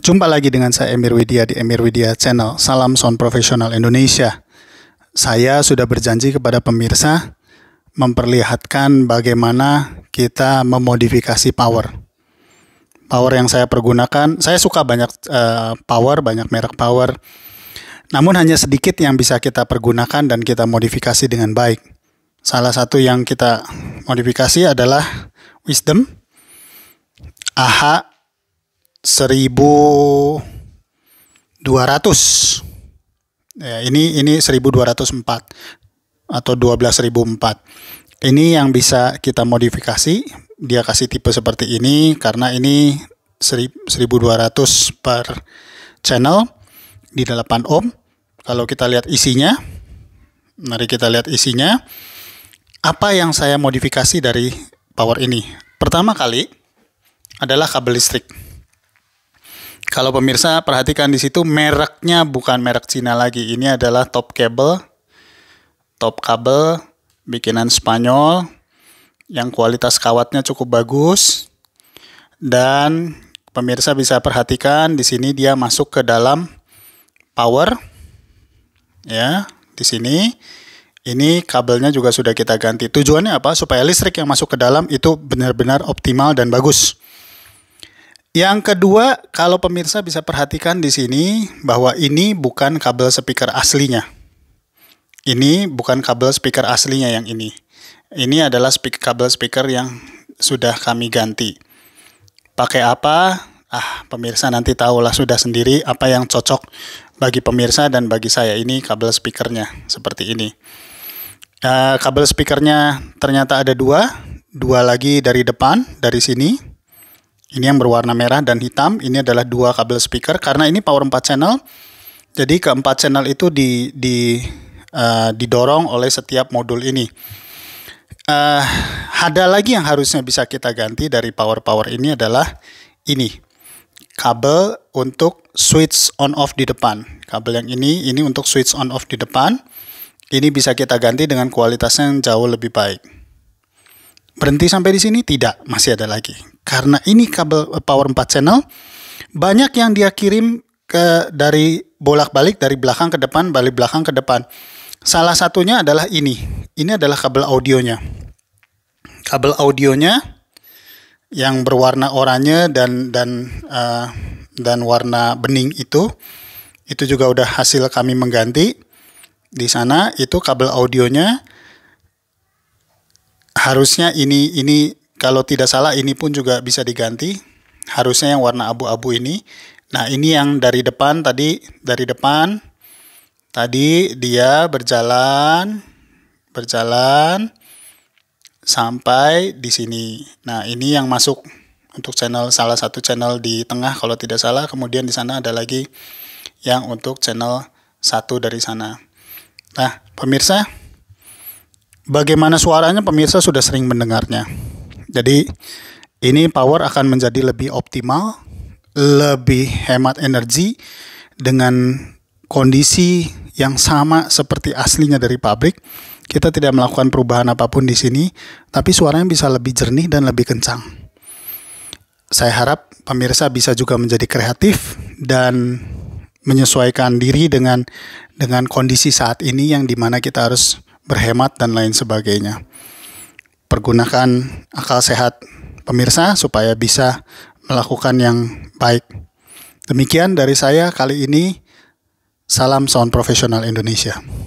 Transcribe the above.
Jumpa lagi dengan saya Emir Widya di Emir Widya Channel. Salam Sound Profesional Indonesia. Saya sudah berjanji kepada pemirsa memperlihatkan bagaimana kita memodifikasi power. Power yang saya pergunakan, saya suka banyak uh, power, banyak merek power. Namun hanya sedikit yang bisa kita pergunakan dan kita modifikasi dengan baik. Salah satu yang kita modifikasi adalah Wisdom, AHA 1200 ya, ini ini 1204 atau 12004 ini yang bisa kita modifikasi dia kasih tipe seperti ini karena ini 1200 per channel di 8 ohm kalau kita lihat isinya mari kita lihat isinya apa yang saya modifikasi dari power ini pertama kali adalah kabel listrik kalau pemirsa perhatikan di situ mereknya bukan merek Cina lagi. Ini adalah top cable, top kabel bikinan Spanyol yang kualitas kawatnya cukup bagus. Dan pemirsa bisa perhatikan di sini dia masuk ke dalam power ya, di sini ini kabelnya juga sudah kita ganti. Tujuannya apa? Supaya listrik yang masuk ke dalam itu benar-benar optimal dan bagus. Yang kedua, kalau pemirsa bisa perhatikan di sini bahwa ini bukan kabel speaker aslinya. Ini bukan kabel speaker aslinya yang ini. Ini adalah speaker, kabel speaker yang sudah kami ganti. Pakai apa? Ah, pemirsa nanti tahulah sudah sendiri apa yang cocok bagi pemirsa dan bagi saya ini kabel speakernya seperti ini. Uh, kabel speakernya ternyata ada dua, dua lagi dari depan dari sini ini yang berwarna merah dan hitam, ini adalah dua kabel speaker karena ini power 4 channel. Jadi keempat channel itu di di uh, didorong oleh setiap modul ini. Uh, ada lagi yang harusnya bisa kita ganti dari power power ini adalah ini kabel untuk switch on off di depan. Kabel yang ini ini untuk switch on off di depan. Ini bisa kita ganti dengan kualitasnya yang jauh lebih baik. Berhenti sampai di sini? Tidak, masih ada lagi. Karena ini kabel eh, power 4 channel, banyak yang dia kirim ke dari bolak-balik dari belakang ke depan, balik belakang ke depan. Salah satunya adalah ini. Ini adalah kabel audionya. Kabel audionya yang berwarna oranye dan dan uh, dan warna bening itu itu juga udah hasil kami mengganti di sana itu kabel audionya harusnya ini ini kalau tidak salah ini pun juga bisa diganti. Harusnya yang warna abu-abu ini. Nah, ini yang dari depan tadi, dari depan tadi dia berjalan berjalan sampai di sini. Nah, ini yang masuk untuk channel salah satu channel di tengah kalau tidak salah. Kemudian di sana ada lagi yang untuk channel satu dari sana. Nah, pemirsa, Bagaimana suaranya pemirsa sudah sering mendengarnya. Jadi ini power akan menjadi lebih optimal, lebih hemat energi dengan kondisi yang sama seperti aslinya dari pabrik. Kita tidak melakukan perubahan apapun di sini, tapi suaranya bisa lebih jernih dan lebih kencang. Saya harap pemirsa bisa juga menjadi kreatif dan menyesuaikan diri dengan dengan kondisi saat ini yang dimana kita harus berhemat, dan lain sebagainya. Pergunakan akal sehat pemirsa supaya bisa melakukan yang baik. Demikian dari saya kali ini. Salam Sound Profesional Indonesia.